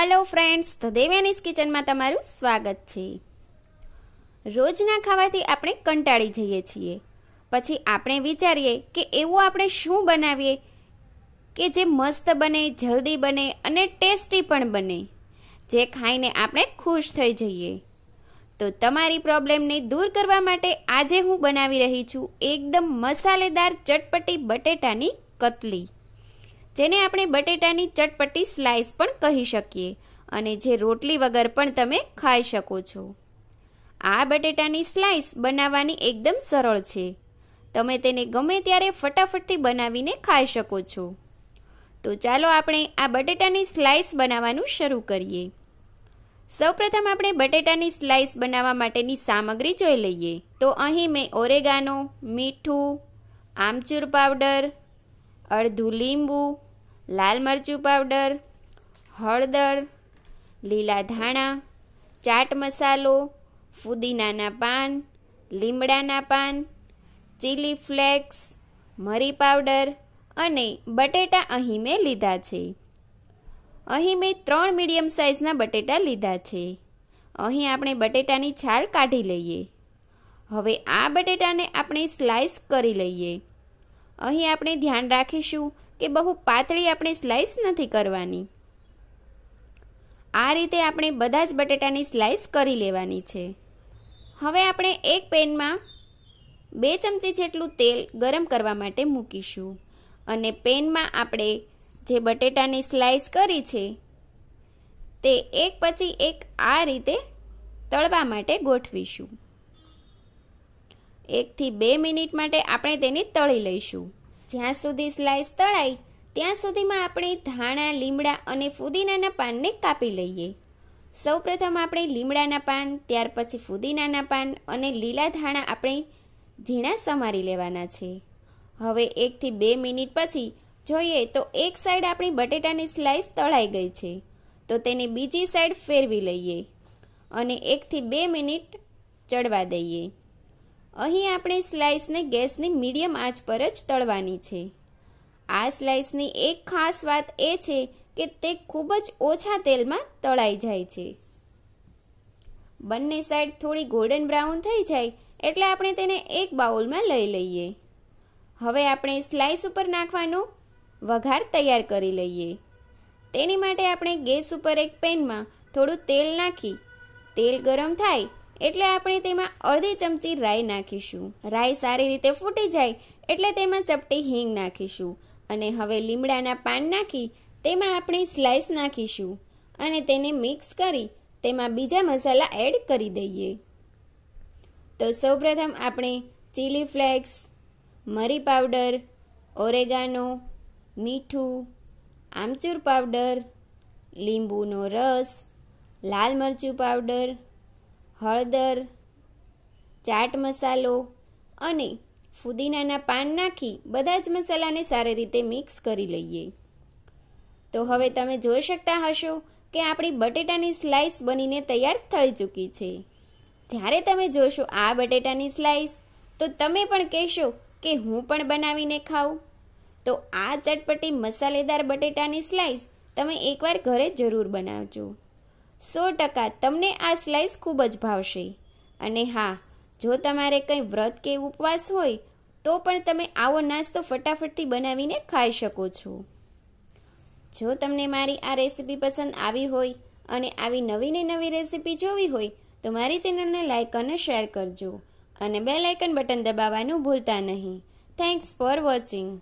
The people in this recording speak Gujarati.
હેલો ફ્રેન્ડ્સ તો દેવ્યાનીસ કિચનમાં તમારું સ્વાગત છે રોજના ખાવાથી આપણે કંટાળી જઈએ છીએ પછી આપણે વિચારીએ કે એવું આપણે શું બનાવીએ કે જે મસ્ત બને જલ્દી બને અને ટેસ્ટી પણ બને જે ખાઈને આપણે ખુશ થઈ જઈએ તો તમારી પ્રોબ્લેમને દૂર કરવા માટે આજે હું બનાવી રહી છું એકદમ મસાલેદાર ચટપટી બટેટાની કતલી જેને આપણે બટેટાની ચટપટી સ્લાઈસ પણ કહી શકીએ અને જે રોટલી વગર પણ તમે ખાઈ શકો છો આ બટેટાની સ્લાઈસ બનાવવાની એકદમ સરળ છે તમે તેને ગમે ત્યારે ફટાફટથી બનાવીને ખાઈ શકો છો તો ચાલો આપણે આ બટેટાની સ્લાઈસ બનાવવાનું શરૂ કરીએ સૌપ્રથમ આપણે બટેટાની સ્લાઈસ બનાવવા માટેની સામગ્રી જોઈ લઈએ તો અહીં મેં ઓરેગાનો મીઠું આમચૂર પાવડર અડધું લીંબુ લાલ મરચું પાવડર હળદર લીલા ધાણા ચાટ મસાલો ફુદીનાના પાન લીમડાના પાન ચીલી ફ્લેક્સ મરી પાવડર અને બટેટા અહીં મેં લીધા છે અહીં મેં ત્રણ મીડિયમ સાઇઝના બટેટા લીધા છે અહીં આપણે બટેટાની છાલ કાઢી લઈએ હવે આ બટેટાને આપણે સ્લાઇસ કરી લઈએ અહીં આપણે ધ્યાન રાખીશું કે બહુ પાતળી આપણે સ્લાઈસ નથી કરવાની આ રીતે આપણે બધા જ બટેટાની સ્લાઈસ કરી લેવાની છે હવે આપણે એક પેનમાં બે ચમચી જેટલું તેલ ગરમ કરવા માટે મૂકીશું અને પેનમાં આપણે જે બટેટાની સ્લાઈસ કરી છે તે એક પછી એક આ રીતે તળવા માટે ગોઠવીશું એકથી બે મિનિટ માટે આપણે તેને તળી લઈશું જ્યાં સુધી સ્લાઇસ તળાય ત્યાં સુધીમાં આપણે ધાણા લીમડા અને ફુદીનાના પાનને કાપી લઈએ સૌપ્રથમ આપણે લીમડાના પાન ત્યાર પછી ફુદીનાના પાન અને લીલા ધાણા આપણે ઝીણા સમારી લેવાના છે હવે એકથી બે મિનિટ પછી જોઈએ તો એક સાઈડ આપણી બટેટાની સ્લાઇસ તળાઈ ગઈ છે તો તેને બીજી સાઈડ ફેરવી લઈએ અને એકથી બે મિનિટ ચડવા દઈએ અહીં આપણે સ્લાઇસને ગેસની મીડિયમ આંચ પર જ તળવાની છે આ સ્લાઇસની એક ખાસ વાત એ છે કે તે ખૂબ જ ઓછા તેલમાં તળાઈ જાય છે બંને સાઈડ થોડી ગોલ્ડન બ્રાઉન થઈ જાય એટલે આપણે તેને એક બાઉલમાં લઈ લઈએ હવે આપણે સ્લાઇસ ઉપર નાખવાનો વઘાર તૈયાર કરી લઈએ તેની માટે આપણે ગેસ ઉપર એક પેનમાં થોડું તેલ નાખી તેલ ગરમ થાય એટલે આપણે તેમાં અડધી ચમચી રાઈ નાખીશું રાઈ સારી રીતે ફૂટી જાય એટલે તેમાં ચપટી હિંગ નાખીશું અને હવે લીમડાના પાન નાખી તેમાં આપણે સ્લાઈસ નાખીશું અને તેને મિક્સ કરી તેમાં બીજા મસાલા એડ કરી દઈએ તો સૌપ્રથમ આપણે ચીલી ફ્લેક્સ મરી પાવડર ઓરેગાનો મીઠું આમચૂર પાવડર લીંબુનો રસ લાલ મરચું પાવડર હળદર ચાટ મસાલો અને ફુદીનાના પાન નાખી બધા જ મસાલાને સારી રીતે મિક્સ કરી લઈએ તો હવે તમે જોઈ શકતા હશો કે આપણી બટેટાની સ્લાઈસ બનીને તૈયાર થઈ ચૂકી છે જ્યારે તમે જોશો આ બટેટાની સ્લાઈસ તો તમે પણ કહેશો કે હું પણ બનાવીને ખાઉં તો આ ચટપટી મસાલેદાર બટેટાની સ્લાઈસ તમે એકવાર ઘરે જરૂર બનાવજો સો ટકા તમને આ સ્લાઇસ ખૂબ જ ભાવશે અને હા જો તમારે કંઈ વ્રત કે ઉપવાસ હોય તો પણ તમે આવો નાસ્તો ફટાફટથી બનાવીને ખાઈ શકો છો જો તમને મારી આ રેસીપી પસંદ આવી હોય અને આવી નવી ને નવી રેસીપી જોવી હોય તો મારી ચેનલને લાઇક અને શેર કરજો અને બે લાઇકન બટન દબાવવાનું ભૂલતા નહીં થેન્ક્સ ફોર વોચિંગ